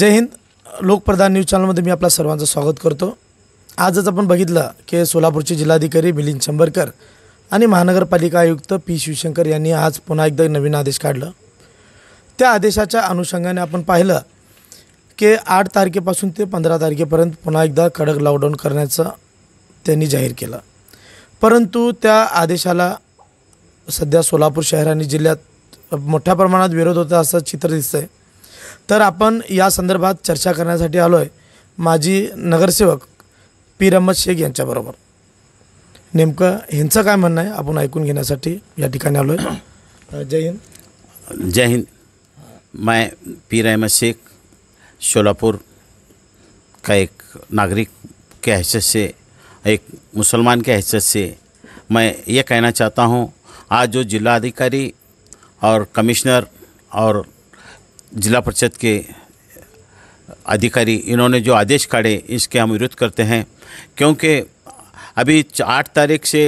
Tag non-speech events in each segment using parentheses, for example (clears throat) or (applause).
जय Hind लोकप्रधान news चॅनलमध्ये मी आपल्या सर्वांचं स्वागत करतो आजच आपण बघितलं की सोलापूरचे जिल्हाधिकारी मिलिंद शंभरकर आणि महानगरपालिका आयुक्त पी शिवशंकर यांनी आज पुन्हा एकदा नवीन आदेश काढला त्या आदेशाच्या अनुषंगाने आपण पाहिलं की आठ तारखेपासून ते पंधरा तारखेपर्यंत पुन्हा एकदा कडक लॉकडाऊन करण्याचं त्यांनी जाहीर केलं परंतु त्या आदेशाला सध्या सोलापूर शहर आणि जिल्ह्यात मोठ्या प्रमाणात विरोध होता असं चित्र दिसतंय तर आपण या संदर्भात चर्चा करण्यासाठी आलो आहे माजी नगरसेवक पी अहमद शेख यांच्याबरोबर नेमकं ह्यांचं काय म्हणणं आहे आपण ऐकून घेण्यासाठी या ठिकाणी आलो आहे जय हिंद जय हिंद माय पीर अहमद शेख सोलापूर का एक नागरिक के हैसियत से एक मुसलमान के हैसियत से मैं ये कहना चाहता हूँ आज जो जिला अधिकारी और कमिश्नर और जिला परिषद के अधिकारी इन्होंने जो आदेश काढ़े इसके हम विरोध करते हैं क्योंकि अभी आठ तारीख से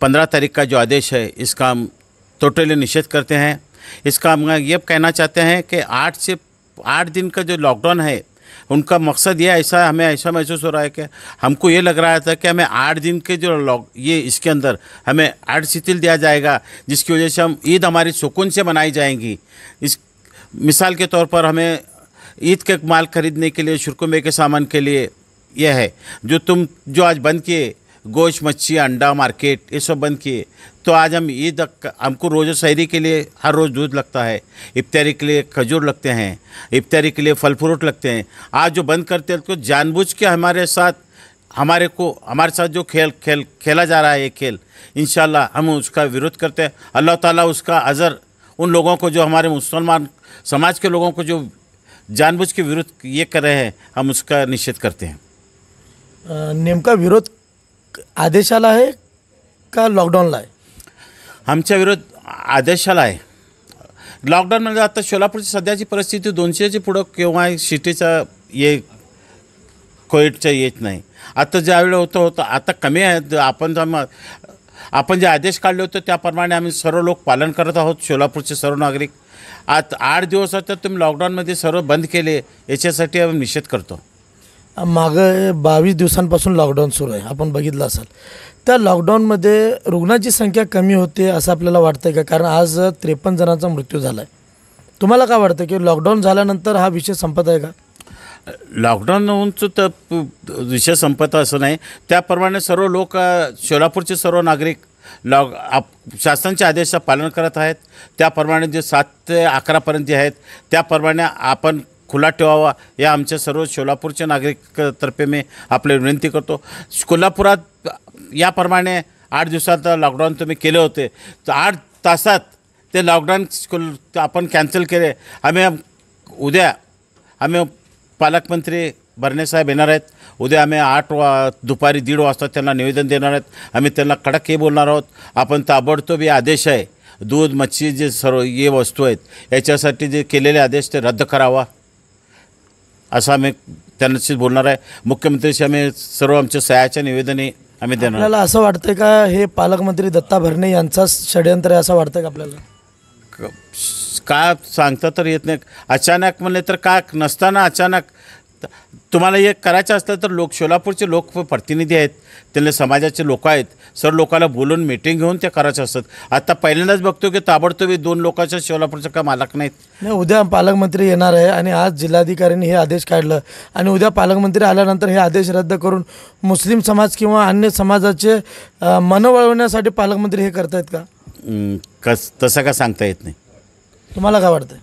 पंद्रह तारीख का जो आदेश है इसका हम टोटली निषेध करते हैं इसका हम ये कहना चाहते हैं कि आठ से आठ दिन का जो लॉकडाउन है उनका मकसद ये ऐसा हमें ऐसा महसूस हो रहा है कि हमको ये लग रहा था कि हमें आठ दिन के जो लॉक ये इसके अंदर हमें आठ शिथिल दिया जाएगा जिसकी वजह से हम ईद हमारी सुकून से मनाई जाएंगी इस मिसाल के तौर पर हमें ईद के माल खरीदने के लिए शुरकुमे के सामान के लिए यह है जो तुम जो आज बंद किए गोश मच्छी अंडा मार्केट ये सब बंद किए तो आज हम ईद हमको रोज़ शहरी के लिए हर रोज़ दूध लगता है इफ्तारी के लिए खजूर लगते हैं इफ्तारी के लिए फल फ्रूट लगते हैं आज जो बंद करते हैं तो जानबूझ के हमारे साथ हमारे को हमारे साथ जो खेल खेल खेला जा रहा है ये खेल इन हम उसका विरोध करते हैं अल्लाह ताली उसका अज़र उन लोगों को जो हमारे मुसलमान समाज के लोगों को जो जानबूझ के विरोध ये कर रहे हैं हम उसका निषेध करते हैं नेम का विरोध आदेशाला आहे का लॉकडाऊनला आहे आमच्या विरोध आदेशाला आहे लॉकडाऊन म्हणजे आता सोलापूरची सध्याची परिस्थिती दोनशेची पुढं किंवा सिटीचा ये कोविडचा येत नाही आता ज्यावेळी होतं होतं आता कमी आहे आपण मग आपण जे आदेश काढले होते त्याप्रमाणे आम्ही सर्व लोक पालन करत आहोत सोलापूरचे सर्व नागरिक आत आठ दिवस होतात तुम्ही लॉकडाऊनमध्ये सर्व बंद केले याच्यासाठी आम्ही निषेध करतो मागं बावीस दिवसांपासून लॉकडाऊन सुरू आहे आपण बघितलं असाल त्या लॉकडाऊनमध्ये रुग्णाची संख्या कमी होते असं आपल्याला वाटतं का कारण आज त्रेपन्न जणांचा मृत्यू झाला आहे तुम्हाला काय वाटतं की लॉकडाऊन झाल्यानंतर हा विषय संपत आहे का लॉकडाऊनचं तर विषय संपत असं नाही त्याप्रमाणे सर्व लोक सोलापूरचे सर्व नागरिक लॉक आप शासनाच्या आदेशाचं पालन करत आहेत त्याप्रमाणे जे सात ते अकरापर्यंत जे आहेत त्याप्रमाणे आपण खुला ठेवावा या आमच्या सर्व सोलापूरच्या नागरिकतर्फे मी आपले विनंती करतो कोल्हापुरात याप्रमाणे आठ दिवसात लॉकडाऊन तुम्ही केले होते तर आठ तासात ते लॉकडाऊन आपण कॅन्सल केले आम्ही उद्या आम्ही पालकमंत्री साहेब येणार आहेत उद्या आम्ही आठ वा दुपारी दीड वाजता त्यांना निवेदन देणार आहेत आम्ही त्यांना कडक हे बोलणार आहोत आपण ताबडतोब हे आदेश आहे दूध मच्छी जे सर्व हे वस्तू आहेत याच्यासाठी जे केलेले आदेश ते रद्द करावा असं आम्ही त्यांच्याशी बोलणार आहे मुख्यमंत्र्यांशी आम्ही सर्व आमच्या सह्याच्या निवेदने आम्ही देणार आपल्याला असं वाटतंय का हे पालकमंत्री दत्ता भरणे यांचा षडयंत्र आहे असं वाटतं का आपल्याला का सांगता तर येत नाही अचानक म्हणले तर का नसताना अचानक तुम्हाला हे करायचं असलं तर लोक सोलापूरचे लोक प्रतिनिधी आहेत त्यांना समाजाचे लोक आहेत सर लोकाला बोलून मीटिंग घेऊन ते करायचं असतात आता पहिल्यांदाच बघतो की ताबडतोब दोन लोकांच्या सोलापूरचं काय मालक नाहीत नाही उद्या पालकमंत्री येणार आहे आणि आज जिल्हाधिकाऱ्यांनी हे आदेश काढलं आणि उद्या पालकमंत्री आल्यानंतर हे आदेश रद्द करून मुस्लिम समाज किंवा अन्य समाजाचे मन वळवण्यासाठी पालकमंत्री हे करतायत का कस तसं का सांगता येत नाही तुम्हाला काय वाटतं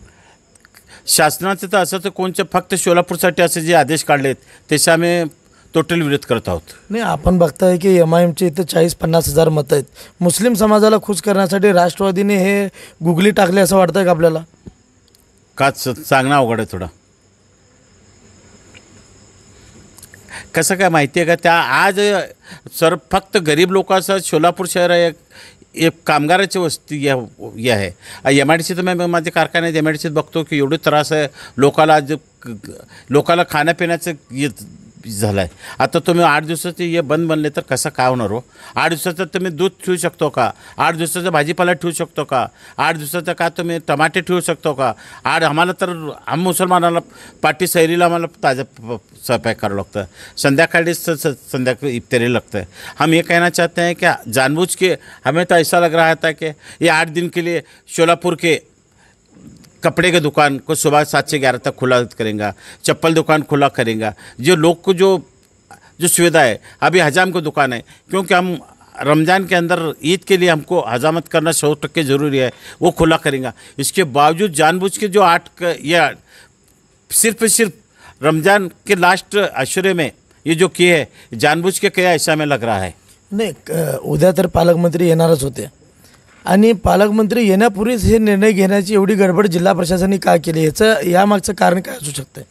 शासनाचं तर असं तर कोणचं फक्त सोलापूरसाठी असे जे आदेश काढलेत त्याचा आम्ही टोटल विरोध करत आहोत नाही आपण बघताय की एम आय एमचे इथं चाळीस पन्नास हजार मत आहेत मुस्लिम समाजाला खुश करण्यासाठी राष्ट्रवादीने हे गुगली टाकले असं वाटतं का आपल्याला का सर सांगणं अवघड आहे थोडं कसं काय माहिती आहे का त्या आज सर फक्त गरीब लोकांचा सोलापूर शहर एक एक कामगाराची वस्ती या आहे एम आय डी सीत मी माझ्या कारखान्यात एम आय डी सीत बघतो की एवढे त्रास आहे लोकाला आज लोकाला खाण्यापिण्याचं झाला आहे आता तुम्ही आठ दिवसाचे हे बंद बनले तर कसं काय होणार हो आठ दिवसाचं तुम्ही दूध ठेवू शकतो का आठ दिवसाचा भाजीपाला ठेवू शकतो का आठ दिवसाचा का तुम्ही टमाटे ठेवू शकतो का आठ आम्हाला तर आम मुसलमानाला पाठी सैरीला आम्हाला ताजा स्वयंपाक करावं लागतं संध्याकाळी स संध्याकाळी इफ्तारी लगता है हम ये कहना चाहते हैं कि जानबूझ के हमें तो ऐसा लग रहा था कि ये आठ दिन के लिए शोलापुर के कपड़े के दुकान को सुबह सात से ग्यारह तक खुला करेंगे चप्पल दुकान खुला करेंगे जो लोग को जो जो सुविधा है अभी हजाम को दुकान है क्योंकि हम रमज़ान के अंदर ईद के लिए हमको हजामत करना सौ टक्के ज़रूरी है वो खुला करेंगे इसके बावजूद जानबूझ के जो आठ या सिर्फ सिर्फ रमज़ान के लास्ट आश्रय में ये जो किए है जानबूझ के क्या ऐसा में लग रहा है नहीं उद्या पालक मंत्री येणारच होते हैं आणि पालकमंत्री येण्यापूर्वीच हे निर्णय घेण्याची एवढी गडबड जिल्हा प्रशासनाने का केली याचं यामागचं कारण काय असू शकतं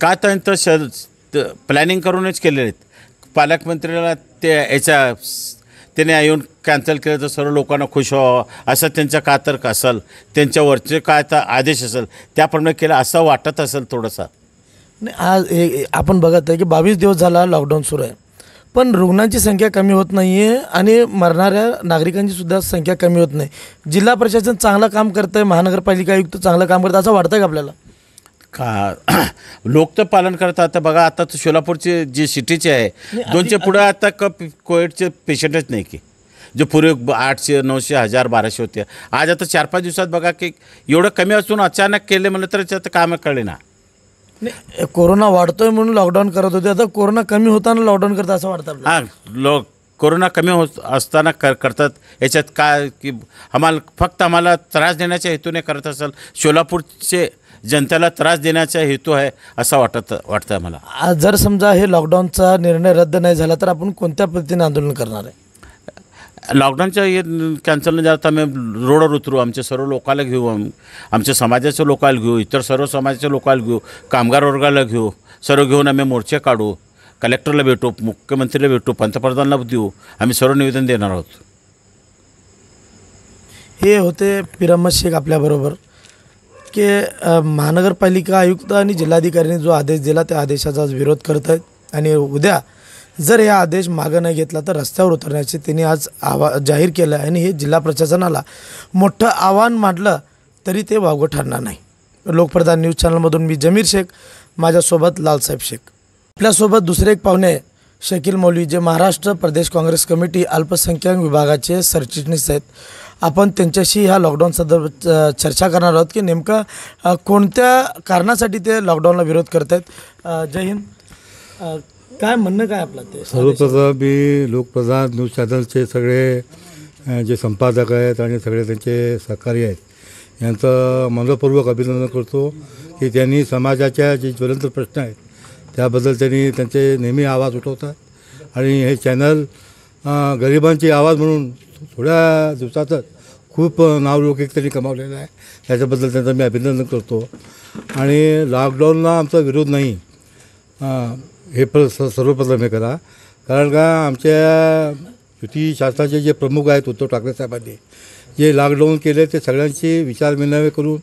का त्यांचं श प्लॅनिंग करूनच केलेले आहेत पालकमंत्र्याला ते याच्या त्याने येऊन कॅन्सल केलं तर सर्व लोकांना खुश व्हावं असं त्यांचा का तर्क असेल त्यांच्यावरचे काय तर आदेश असेल त्याप्रमाणे केलं असं वाटत असेल थोडंसं नाही आज आपण बघत आहे की बावीस दिवस झाला लॉकडाऊन सुरू आहे पण रुग्णांची संख्या कमी होत नाही आहे आणि मरणाऱ्या नागरिकांची सुद्धा संख्या कमी होत नाही जिल्हा प्रशासन चांगलं काम करतं आहे महानगरपालिका आयुक्त चांगलं काम करतं असं वाटतं का आपल्याला का (clears throat) लोक तर पालन करतात आता बघा आता सोलापूरचे जे सिटीचे आहे दोनशे पुढे आता क कोविडचे पेशंटच नाही की जे पूर्वी आठशे नऊशे हजार बाराशे होते आज आता चार पाच दिवसात बघा की एवढं कमी असून अचानक केले म्हणलं तर त्याचं काम कळले ना कोरोना वाढतोय म्हणून लॉकडाऊन करत होते आता कोरोना कमी होताना लॉकडाऊन करतात असं वाटतं हा लोक कोरोना कमी होत असताना कर करतात याच्यात काय की आम्हाला फक्त आम्हाला त्रास देण्याच्या हेतूने करत असाल सोलापूरचे जनतेला त्रास देण्याचा हेतू आहे असं वाटत वाटतं आम्हाला जर समजा हे लॉकडाऊनचा निर्णय रद्द नाही झाला तर आपण कोणत्या पद्धतीने आंदोलन करणार आहे लॉकडाऊनच्या कॅन्सलने आता आम्ही रोडवर उतरू आमच्या सर्व लोकाला घेऊ आमच्या समाजाच्या लोकाला घेऊ इतर सर्व समाजाच्या लोकाला घेऊ कामगार वर्गाला घेऊ सर्व घेऊन आम्ही मोर्चे काढू कलेक्टरला भेटू मुख्यमंत्रीला भेटू पंतप्रधानांना देऊ आम्ही सर्व निवेदन देणार आहोत हे होते पिरामद शेख आपल्याबरोबर की महानगरपालिका आयुक्त आणि जिल्हाधिकाऱ्यांनी जो आदेश दिला त्या आदेशाचा विरोध करत आहेत आणि उद्या जर हे आदेश मागं नाही घेतला तर रस्त्यावर उतरण्याचे त्यांनी आज आवा जाहीर केलं आहे आणि हे जिल्हा प्रशासनाला मोठं आव्हान मांडलं तरी ते वावगं ठरणार नाही लोकप्रधान न्यूज चॅनलमधून मी जमीर शेख माझ्यासोबत लालसाहेब शेख आपल्यासोबत दुसरे एक पाहुणे शकील मौलवी जे महाराष्ट्र प्रदेश काँग्रेस कमिटी अल्पसंख्याक विभागाचे सरचिटणीस आहेत आपण त्यांच्याशी ह्या लॉकडाऊन संदर्भात चर्चा करणार आहोत की नेमकं कोणत्या कारणासाठी ते लॉकडाऊनला विरोध करत आहेत जय हिंद काय म्हणणं काय आपलं ते सर्वप्रथम मी लोकप्रधान न्यूज चॅनलचे सगळे जे संपादक आहेत आणि सगळे त्यांचे सहकारी आहेत यांचं मनपूर्वक अभिनंदन करतो की त्यांनी समाजाच्या जे ज्वलंत प्रश्न आहेत त्याबद्दल त्यांनी त्यांचे नेहमी आवाज उठवतात आणि हे चॅनल गरिबांची आवाज म्हणून थोड्या दिवसातच खूप नावलौकिक त्यांनी कमावलेलं आहे त्याच्याबद्दल त्यांचं मी अभिनंदन करतो आणि लॉकडाऊनला आमचा विरोध नाही हे प्र सर्वप्रथम हे करा कारण का आमच्या युती शासनाचे जे प्रमुख आहेत उद्धव ठाकरे साहेबांनी जे लॉकडाऊन केले ते विचार विचारविनिमय करून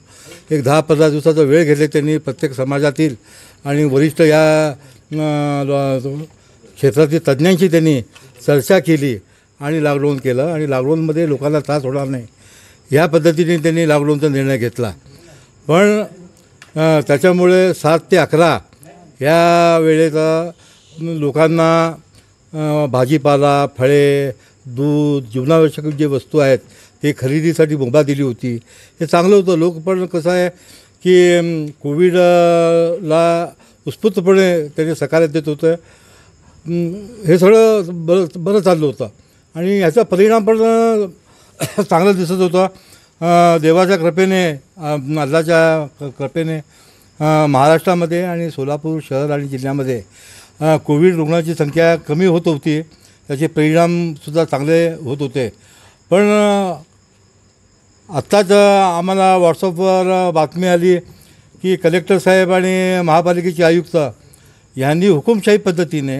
एक दहा पंधरा दिवसाचा वेळ घेतले त्यांनी प्रत्येक समाजातील आणि वरिष्ठ या क्षेत्रातील तज्ज्ञांशी त्यांनी चर्चा केली आणि लॉकडाऊन केलं आणि लॉकडाऊनमध्ये लोकांना त्रास होणार नाही ह्या पद्धतीने त्यांनी लॉकडाऊनचा निर्णय घेतला पण त्याच्यामुळे सात ते अकरा या वेळेचा लोकांना भाजीपाला फळे दूध जीवनावश्यक जे वस्तू आहेत ते खरेदीसाठी मुभा दिली होती हे चांगलं होतं लोक पण कसं आहे की कोविडला उत्स्फूर्तपणे त्याने सकार देत होतं हे सगळं बरं बरं चाललं होतं आणि ह्याचा परिणाम पण चांगला दिसत होता देवाच्या कृपेने अल्लाच्या कृपेने महाराष्ट्रामध्ये आणि सोलापूर शहर आणि जिल्ह्यामध्ये कोविड रुग्णांची संख्या कमी होत होती त्याचे परिणामसुद्धा चांगले होत होते पण आत्ताच आम्हाला व्हॉट्सअपवर बातमी आली की कलेक्टर साहेब आणि महापालिकेचे आयुक्त यांनी हुकुमशाही पद्धतीने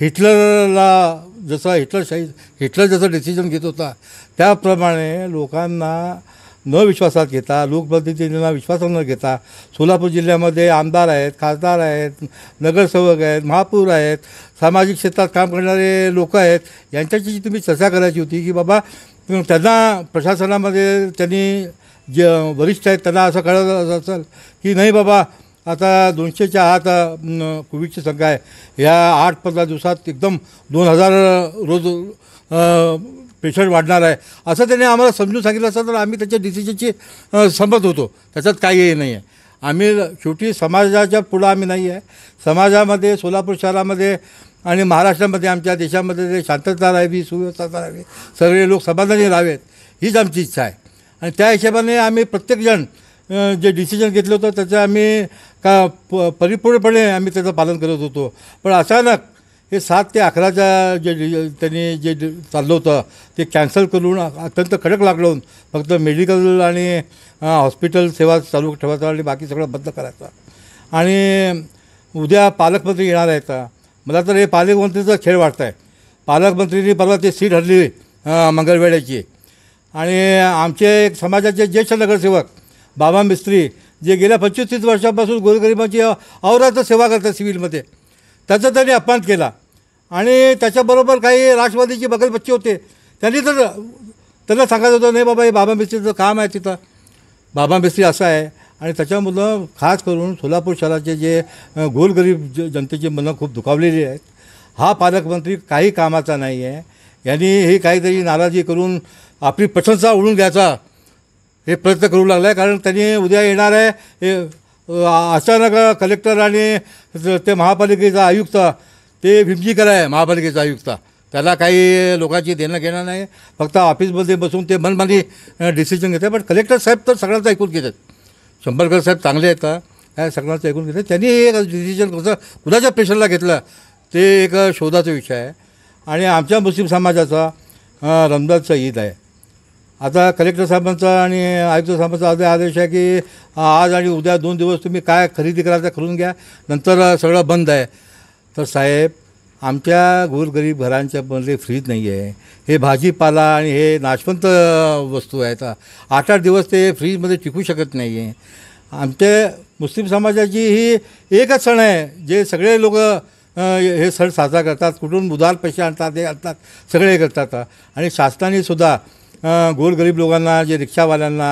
हिटलरला जसा हिटलरशाही हिटलर जसा डिसिजन घेत होता त्याप्रमाणे लोकांना न विश्वासात घेता लोकप्रतिनिधींना विश्वासात न घेता सोलापूर जिल्ह्यामध्ये आमदार आहेत खासदार आहेत नगरसेवक आहेत महापौर आहेत सामाजिक क्षेत्रात काम करणारे लोक आहेत यांच्याशी तुम्ही चर्चा करायची होती की बाबा त्यांना प्रशासनामध्ये त्यांनी जे वरिष्ठ आहेत त्यांना असं कळत असेल की नाही बाबा आता दोनशेच्या आत कोविडची संख्या आहे ह्या आठ पंधरा दिवसात एकदम दोन हजार रोज पेशंट वाढणार आहे असं त्याने आम्हाला समजून सांगितलं असं तर आम्ही त्याच्या डिसिजनची संमत होतो त्याच्यात काही हे नाही आहे आम्ही शेवटी समाजाच्या पुढं आम्ही नाही आहे समाजामध्ये सोलापूर शहरामध्ये आणि महाराष्ट्रामध्ये आमच्या देशामध्ये ते शांतता राहावी सुव्यवस्था राहावी सगळे लोक समाधानी राहावेत हीच आमची इच्छा आहे आणि त्या हिशोबाने आम्ही प्रत्येकजण जे डिसिजन घेतलं होतं त्याचं आम्ही का प परिपूर्णपणे आम्ही त्याचं पालन करत होतो पण अचानक हे सात ते अकराच्या जे त्यांनी जे चाललं होतं ते कॅन्सल करून अत्यंत कडक लागलं फक्त मेडिकल आणि हॉस्पिटल सेवा चालू ठेवायचा आणि बाकी सगळं बंद करायचं आणि उद्या पालकमंत्री येणार आहेत मला तर हे पालकमंत्रीचा खेळ वाटत आहे पालकमंत्रीनी परवा ते सीट हरली मंगळवेड्याची आणि आमचे एक समाजाचे ज्येष्ठ नगरसेवक बाबा मिस्त्री जे गेल्या पंचवीस तीस वर्षापासून गोरगरिबांची औरात सेवा करतात सिव्हिलमध्ये त्याचा त्यांनी अपमान केला आणि त्याच्याबरोबर काही राष्ट्रवादीची बच्चे होते त्यांनी तर त्यांना सांगायचं होतं नाही बाबा हे बाबा मिस्त्रीचं काम आहे तिथं बाबा मिस्त्री असं आहे आणि त्याच्यामधलं खास करून सोलापूर शहराचे जे गोलगरीब ज जनतेची मनं खूप दुखावलेली आहेत हा पालकमंत्री काही कामाचा नाही आहे यांनी हे काहीतरी नाराजी करून आपली प्रशंसा उडून घ्यायचा हे प्रयत्न करू लागला आहे कारण त्यांनी उद्या येणार आहे हे अचानक कलेक्टर आणि ते महापालिकेचा आयुक्त ते भीमजीकर आहे महापालिकेचा आयुक्त त्याला काही लोकांची देणं घेणं नाही फक्त ऑफिसमध्ये बसून ते मनमानी डिसिजन घेतात पण कलेक्टर साहेब तर सगळ्यांचं ऐकून घेतात शंभरकर साहेब चांगले आहेत का ह्या सगळ्यांचं ऐकून घेतात त्यांनी एक डिसिजन कसं कुणाच्या पेशंटला घेतलं ते एक शोधाचा विषय आहे आणि आमच्या मुस्लिम समाजाचा रमजानचा ईद आहे आता कलेक्टर साहेबांचा आणि आयुक्त साहेबांचा आज आदेश आहे की आज आणि उद्या दोन दिवस तुम्ही काय खरेदी करा त्या करून घ्या नंतर सगळं बंद आहे तर साहेब आमच्या गोरगरीब घरांच्या मधले फ्रीज नाही आहे हे भाजीपाला आणि हे नाशवंत वस्तू आहेत आठ आठ दिवस ते फ्रीजमध्ये टिकू शकत नाही आहे आमच्या मुस्लिम समाजाची ही एकच सण आहे जे सगळे लोक हे सण साजरा करतात कुठून उदार पैसे आणतात हे आणतात सगळे करतात आणि शासनाने सुद्धा गोरगरीब लोकांना जे रिक्षावाल्यांना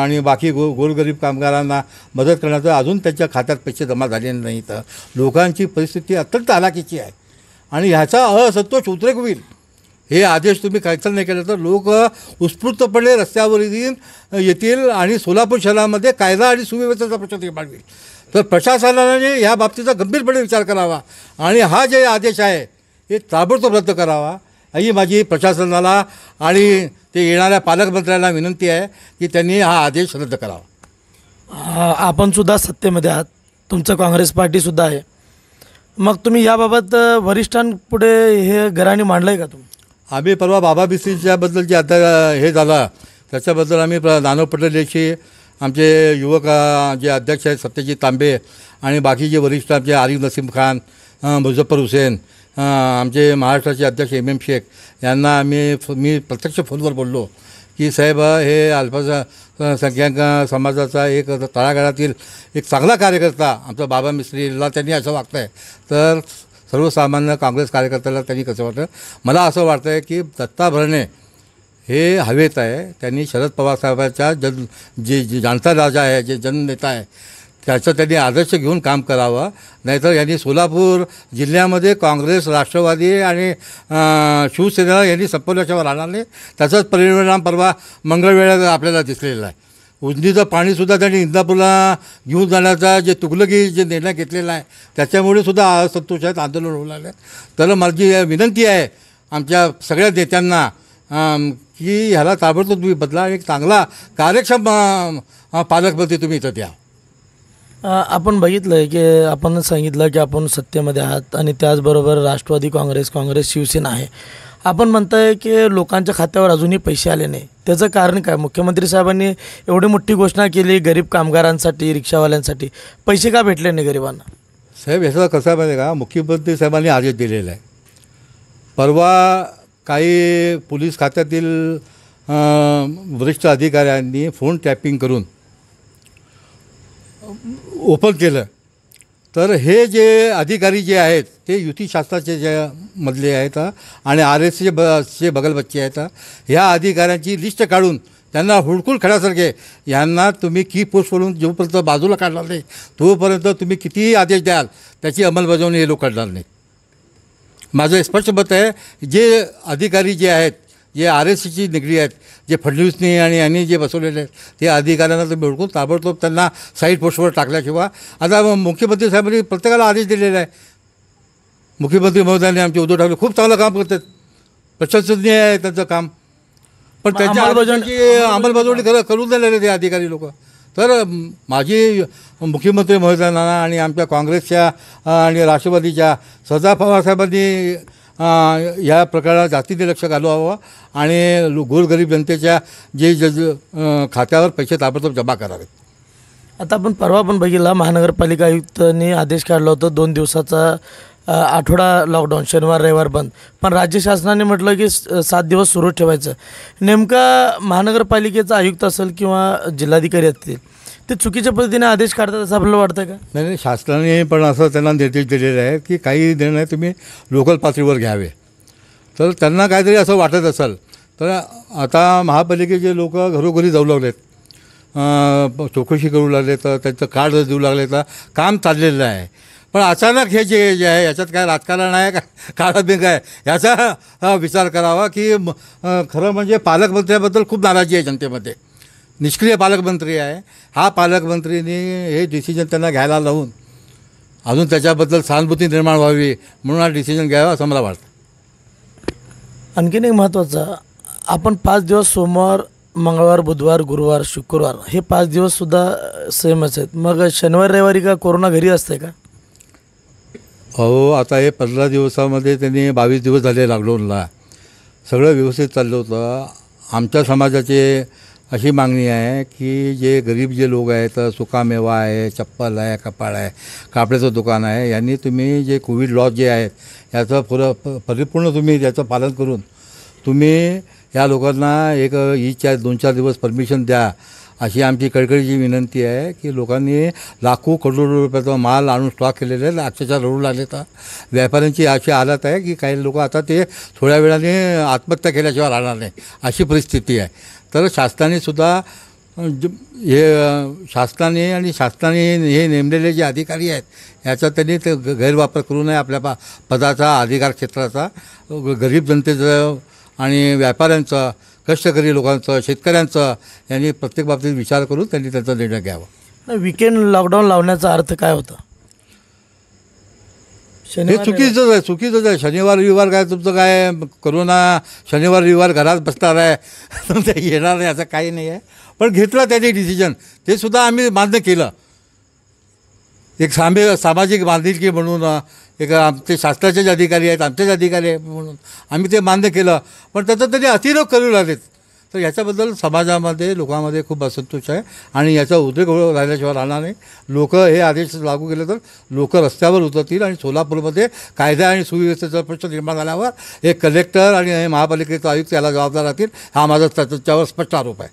आणि बाकी गो गोरगरीब कामगारांना मदत करण्याचं अजून त्यांच्या खात्यात पैसे जमा झालेले नाहीत लोकांची परिस्थिती अत्यंत हालाकीची आहे आणि ह्याचा असंतोष उद्रेक होईल हे आदेश तुम्ही काहीच नाही केले तर लोक उत्स्फूर्तपणे रस्त्यावर येतील येतील आणि सोलापूर शहरामध्ये कायदा आणि सुव्यवस्थेचा प्रश्न निर्माण होईल तर प्रशासनाने या बाबतीचा गंभीरपणे विचार करावा आणि हा जे आदेश आहे हे ताबडतोब रद्द करावा ही माझी प्रशासनाला आणि ते येणाऱ्या पालकमंत्र्यांना विनंती आहे की त्यांनी हा आदेश रद्द करावा आपण सुद्धा सत्तेमध्ये आहात तुमचं काँग्रेस पार्टीसुद्धा आहे मग तुम्ही याबाबत वरिष्ठांपुढे हे घराणी मांडलं आहे का तुम्ही आम्ही परवा बाबा बिसीच्याबद्दल जे आता हे झाला त्याच्याबद्दल आम्ही नानो पटेलशी पटेल आमचे युवक जे अध्यक्ष आहेत सत्यजित तांबे आणि बाकीचे वरिष्ठ आमचे आरिफ नसीम खान मुझफ्फर हुसेन आमचे महाराष्ट्राचे अध्यक्ष एम एम शेख यांना आम्ही मी प्रत्यक्ष फोनवर बोललो की साहेब हे अल्पसा समाजाचा एक तळागाळातील एक चांगला कार्यकर्ता आमचा बाबा मिस्त्रीला त्यांनी असं वाटतं आहे तर सर्वसामान्य काँग्रेस कार्यकर्त्याला त्यांनी कसं वाटतं मला असं वाटतं आहे की दत्ता भरणे हे हवेत आहे त्यांनी शरद पवार साहेबांच्या जन जे जाणता राजा आहे जे जननेता आहे त्याचं त्यांनी आदर्श घेऊन काम करावं नाहीतर यांनी सोलापूर जिल्ह्यामध्ये काँग्रेस राष्ट्रवादी आणि शिवसेना यांनी संपवल्याशिवाय राहणार नाही त्याचाच परिणाम परवा मंगळवेळा आपल्याला दिसलेला आहे उजनीचं पाणीसुद्धा त्यांनी इंदापूरला घेऊन जाण्याचा जे तुगलकी जे निर्णय घेतलेला आहे त्याच्यामुळे सुद्धा असंतोष आहेत आंदोलन होऊ लागलं तर माझी विनंती आहे आमच्या सगळ्या नेत्यांना की ह्याला ताबडतोब तुम्ही बदला एक चांगला कार्यक्षम पालकमंत्री तुम्ही इथं द्या आपण बघितलं आहे की आपण सांगितलं की आपण सत्तेमध्ये आहात आणि त्याचबरोबर राष्ट्रवादी काँग्रेस काँग्रेस शिवसेना आहे आपण म्हणताय की लोकांच्या खात्यावर अजूनही पैसे आले नाही त्याचं कारण काय मुख्यमंत्री साहेबांनी एवढी मोठी घोषणा केली गरीब कामगारांसाठी रिक्षावाल्यांसाठी पैसे का भेटले नाही गरिबांना साहेब याचा कसं माहिती का मुख्यमंत्री साहेबांनी आदेश दिलेला आहे परवा काही पोलीस खात्यातील वरिष्ठ अधिकाऱ्यांनी फोन टॅपिंग करून ओपन केलं तर हे जे अधिकारी जे आहेत ते युतीशास्त्राचे शास्त्राचे जे मधले आहेत आणि आर एसचे ब चे बगलबच्चे आहेत ह्या अधिकाऱ्यांची लिस्ट काढून त्यांना हुडकून खड्यासारखे यांना तुम्ही की पोस्ट करून जोपर्यंत बाजूला काढणार नाही तोपर्यंत तुम्ही कितीही आदेश द्याल त्याची अंमलबजावणी हे लोक काढणार नाही माझं स्पष्ट मत आहे जे अधिकारी जे आहेत जे आर एस सीची निगडी आहेत जे फडणवीसने आणि यांनी जे बसवलेले आहेत ते अधिकाऱ्यांना तर मिळकून ताबडतोब त्यांना साईड पोस्टवर टाकल्याशिवाय आता मुख्यमंत्री साहेबांनी प्रत्येकाला आदेश दिलेला आहे मुख्यमंत्री महोदयांनी आमचे उद्धव ठाकरे खूप चांगलं काम करतात प्रशंसनीय आहे त्यांचं काम पण त्यांच्या अंमलबजावणी अंमलबजावणी खरं करून दिलेले ते अधिकारी लोक तर माझी मुख्यमंत्री महोदयांना आणि आमच्या काँग्रेसच्या आणि राष्ट्रवादीच्या सदा पवारसाहेबांनी या प्रकाराला जातीने लक्ष घालवावं आणि गरीब जनतेच्या जे जज खात्यावर पैसे ताबडतोब जमा करावेत आता आपण परवा पण बघितला महानगरपालिका आयुक्तांनी आदेश काढला होता दोन दिवसाचा आठवडा लॉकडाऊन शनिवार रविवार बंद पण राज्य शासनाने म्हटलं की सात दिवस सुरू ठेवायचं नेमका महानगरपालिकेचा आयुक्त असेल किंवा जिल्हाधिकारी असतील ते चुकीच्या पद्धतीने आदेश काढतात असं आपल्याला वाटतं का नाही नाही शासनाने पण असं त्यांना निर्देश दिलेले आहेत की काही निर्णय तुम्ही लोकल पातळीवर घ्यावे तर त्यांना काहीतरी असं वाटत असाल तर आता महापालिकेचे लोक घरोघरी जाऊ लागलेत चौकशी करू लागले तर त्यांचं कार्ड देऊ लागले तर काम चाललेलं आहे पण अचानक हे जे जे आहे याच्यात काय राजकारण आहे का काळाबिंग आहे याचा विचार करावा की खरं म्हणजे पालकमंत्र्याबद्दल खूप नाराजी आहे जनतेमध्ये निष्क्रिय पालकमंत्री आहे हा पालकमंत्रीनी हे डिसिजन त्यांना घ्यायला लावून अजून त्याच्याबद्दल सहानुभूती निर्माण व्हावी म्हणून हा डिसिजन घ्यावा असं मला वाटतं आणखीन एक महत्त्वाचं आपण पाच दिवस सोमवार मंगळवार बुधवार गुरुवार शुक्रवार हे पाच दिवससुद्धा सेमच आहेत मग शनिवार रविवारी का कोरोना घरी असते का अहो आता हे पंधरा दिवसामध्ये त्यांनी बावीस दिवस झाले लॉकडाऊनला सगळं व्यवस्थित चाललं होतं आमच्या समाजाचे अशी मागणी आहे की जे गरीब जे लोक आहेत सुकामेवा आहे चप्पल आहे कपाळ आहे कापड्याचं दुकान आहे यांनी तुम्ही जे कोविड लॉज जे आहेत याचं पुरं परिपूर्ण तुम्ही याचं पालन करून तुम्ही या लोकांना एक चार दोन चार दिवस परमिशन द्या अशी आमची कळकळीची विनंती आहे की लोकांनी लाखो करोड रुपयाचा माल आणून स्टॉक केलेलं आहे अक्षरशः रडू लागले तर व्यापाऱ्यांची अशी हालत आहे की काही लोक आता ते थोड्या वेळाने आत्महत्या केल्याशिवाय राहणार नाही अशी परिस्थिती आहे तर शासनाने सुद्धा हे शासनाने आणि शासनाने हे नेमलेले जे अधिकारी आहेत याचा त्यांनी ते गैरवापर करू नये आपल्या पा पदाचा अधिकार क्षेत्राचा गरीब जनतेचं आणि व्यापाऱ्यांचं कष्टकरी लोकांचं शेतकऱ्यांचं यांनी प्रत्येक बाबतीत विचार करून त्यांनी त्यांचा निर्णय घ्यावा विकेंड लॉकडाऊन लावण्याचा अर्थ काय होता हे चुकीचंच आहे चुकीचंच आहे शनिवार रविवार काय तुमचं काय करोना शनिवार रविवार घरात बसणार आहे (laughs) ते येणार नाही असं काही नाही आहे पण घेतला त्याने डिसिजन ते सुद्धा आम्ही मान्य केलं एक सामे सामाजिक बांधिलकी म्हणून एक आमचे शास्त्राचे जे अधिकारी आहेत आमचेच अधिकारी आहेत म्हणून आम्ही ते मान्य केलं पण त्याचं त्यांनी अतिरोग करू लागलेत तर याच्याबद्दल समाजामध्ये लोकांमध्ये खूप असंतोष आहे आणि याचा उद्रेक राहिल्याशिवाय राहणार नाही लोक हे आदेश लागू केले तर लोक रस्त्यावर उतरतील आणि सोलापूरमध्ये कायदा आणि सुव्यवस्थेचा प्रश्न निर्माण झाल्यावर हे कलेक्टर आणि हे महापालिकेचे आयुक्त याला जबाबदार राहतील हा माझा त्याच्यावर स्पष्ट आरोप आहे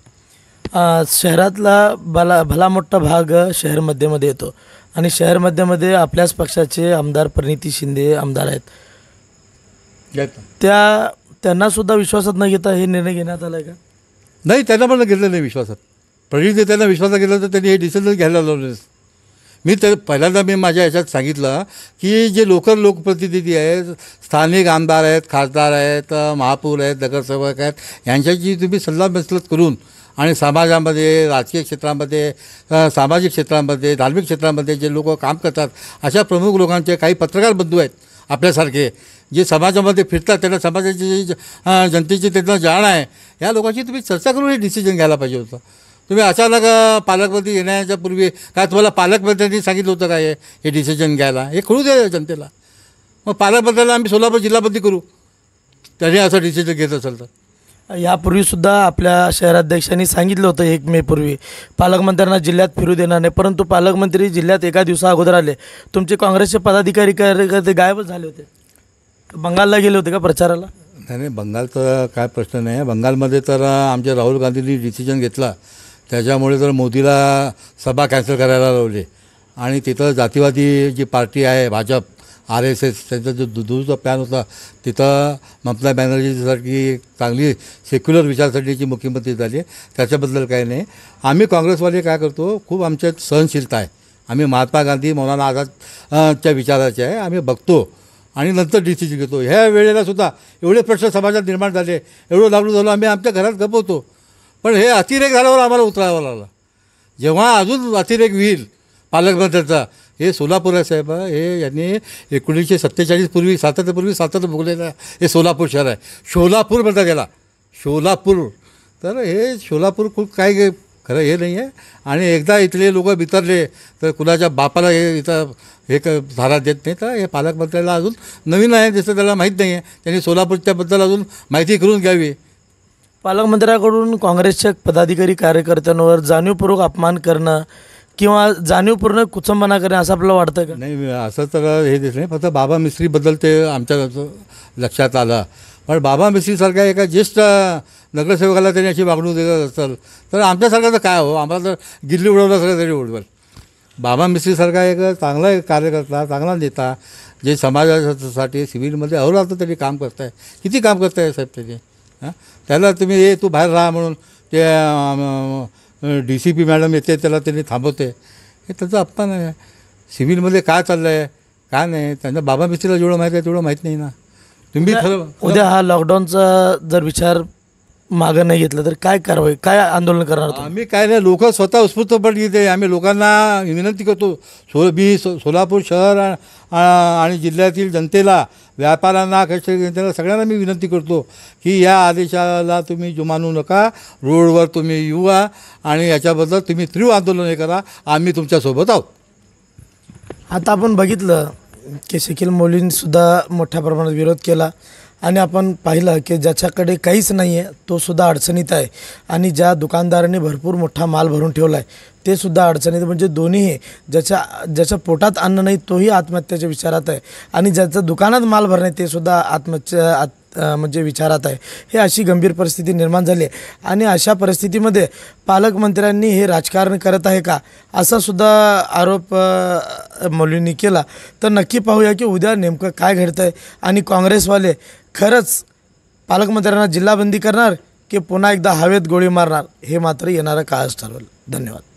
शहरातला भला भला मोठा भाग शहर मध्येमध्ये येतो आणि शहर मध्येमध्ये आपल्याच पक्षाचे आमदार प्रणिती शिंदे आमदार आहेत त्या त्यांनासुद्धा विश्वासात न घेता हे निर्णय घेण्यात आला आहे का नाही त्यांना पण घेतलं नाही विश्वासात प्रणितने त्यांना विश्वासात घेतला तर त्यांनी हे डिसिजन घ्यायला लावले मी तर पहिल्यांदा मी माझ्या याच्यात सांगितलं की जे लोकल लोकप्रतिनिधी आहेत स्थानिक आमदार आहेत खासदार आहेत महापौर आहेत नगरसेवक आहेत यांच्याशी तुम्ही सल्ला मसलत करून आणि समाजामध्ये राजकीय क्षेत्रामध्ये सामाजिक क्षेत्रामध्ये धार्मिक क्षेत्रामध्ये जे लोक काम करतात अशा प्रमुख लोकांचे काही पत्रकार बंधू आहेत आपल्यासारखे जे समाजामध्ये फिरतात त्यांना समाजाची जी जनतेची त्यांना जाण आहे या लोकांशी तुम्ही चर्चा करून हे डिसिजन घ्यायला पाहिजे होतं तुम्ही अचानक पालकमंत्री येण्याच्या पूर्वी काय तुम्हाला पालकमंत्र्यांनी सांगितलं होतं काय हे डिसिजन घ्यायला हे कळू द्या जनतेला मग पालकमंत्र्याला आम्ही सोलापूर जिल्हाबंदी करू त्याने असं डिसिजन घेत असेल तर यापूर्वीसुद्धा आपल्या शहराध्यक्षांनी सांगितलं होतं एक पूर्वी पालकमंत्र्यांना जिल्ह्यात फिरू देणार नाही परंतु पालकमंत्री जिल्ह्यात एका दिवसा अगोदर आले तुमचे काँग्रेसचे पदाधिकारी कार्यकर्ते गायबच झाले होते बंगालला गेले होते का प्रचाराला नाही नाही बंगाल तर काय प्रश्न नाही बंगालमध्ये तर आमच्या राहुल गांधींनी डिसिजन घेतला त्याच्यामुळे तर मोदीला सभा कॅन्सल करायला लावले आणि तिथं जातीवादी जी पार्टी आहे भाजप आर एस एस त्यांचा जो दुधूचा पॅन होता तिथं ममता बॅनर्जीसाठी चांगली सेक्युलर विचारसरणीची मुख्यमंत्री झाली त्याच्याबद्दल काही नाही आम्ही काँग्रेसवाले काय करतो खूप आमच्यात सहनशीलता आहे आम्ही महात्मा गांधी मौलाना आझादच्या विचाराचे आहे आम्ही बघतो आणि नंतर डिसिजन घेतो ह्या वेळेला सुद्धा एवढे प्रश्न समाजात निर्माण झाले एवढं लागलं झालो आम्ही आमच्या घरात गपवतो पण हे अतिरेक झाल्यावर आम्हाला उतरावं लागलं जेव्हा अजून अतिरेक होईल पालकमंत्र्यांचा हे सोलापूर साहेब हे यांनी एकोणीसशे सत्तेचाळीसपूर्वी पूर्वी सातत्यपूर्वी सातत्य भोगलेलं आहे हे सोलापूर शहर आहे शोलापूर म्हणतात याला शोलापूर तर हे सोलापूर खूप काय खरं हे नाही आहे आणि एकदा इथले लोक बितरले तर कुणाच्या बापाला हे इथं हे क धारा देत नाही तर हे पालकमंत्र्याला अजून नवीन आहे जसं त्याला माहीत नाही आहे त्यांनी सोलापूरच्याबद्दल अजून माहिती करून घ्यावी पालकमंत्र्याकडून काँग्रेसच्या पदाधिकारी कार्यकर्त्यांवर जाणीवपूर्वक अपमान करणं किंवा जाणीवपूर्ण कुचंबना करणं असं आपल्याला वाटतं का नाही असं तर हे दिसलं नाही फक्त बाबा मिस्त्रीबद्दल ते आमच्या लक्षात आलं पण बाबा मिस्त्रीसारख्या एका ज्येष्ठ नगरसेवकाला त्यांनी अशी वागणूक दिलं असेल तर आमच्यासारखं तर काय हो आम्हाला तर गिल्ली सगळं तरी उडवल बाबा मिस्त्रीसारखा एक चांगला एक कार्यकर्ता चांगला नेता जे समाजासाठी सिव्हिलमध्ये अहोरात त्यांनी काम करताय किती काम करताय साहेब त्याचे हां त्याला तुम्ही हे तू बाहेर राहा म्हणून ते डी सी पी मॅडम येते त्याला त्यांनी थांबवते हे त्याचं आपण आहे सिव्हिलमध्ये काय चाललं आहे काय नाही त्यांना बाबा मिस्त्रीला जेवढं माहीत आहे तेवढं माहीत नाही ना तुम्ही उद्या हा लॉकडाऊनचा जर विचार मागं नाही घेतलं तर काय कारवाई काय आंदोलन करणार आम्ही काय नाही लोक स्वतः उत्स्फूर्तपणे घेते आम्ही लोकांना विनंती करतो सो बी सो सोलापूर शहर आणि जिल्ह्यातील जनतेला व्यापाऱ्यांना कष्ट जनतेला सगळ्यांना मी विनंती करतो की या आदेशाला तुम्ही जुमानू नका रोडवर तुम्ही येऊ आणि याच्याबद्दल तुम्ही तीव्र आंदोलन हे करा आम्ही तुमच्यासोबत आहोत आता आपण बघितलं की शिकील मोलींनीसुद्धा मोठ्या प्रमाणात विरोध केला आणि आपण पाहिलं की ज्याच्याकडे काहीच नाही आहे तोसुद्धा अडचणीत आहे आणि ज्या दुकानदाराने भरपूर मोठा माल भरून ठेवला आहे ते सुद्धा अडचणीत म्हणजे दोन्हीही ज्याच्या ज्याच्या पोटात अन्न नाही तोही आत्महत्याच्या विचारात आहे आणि ज्याचं दुकानात माल भरणे ते सुद्धा आत्महत्या आत म्हणजे विचारात आहे हे अशी गंभीर परिस्थिती निर्माण झाली आहे आणि अशा परिस्थितीमध्ये पालकमंत्र्यांनी हे राजकारण करत आहे का असा सुद्धा आरोप मौलींनी केला तर नक्की पाहूया की उद्या नेमकं काय घडतं आहे आणि काँग्रेसवाले खरंच पालकमंत्र्यांना जिल्हाबंदी करणार की पुन्हा एकदा हवेत गोळी मारणार हे मात्र येणारं काळच ठरवेल धन्यवाद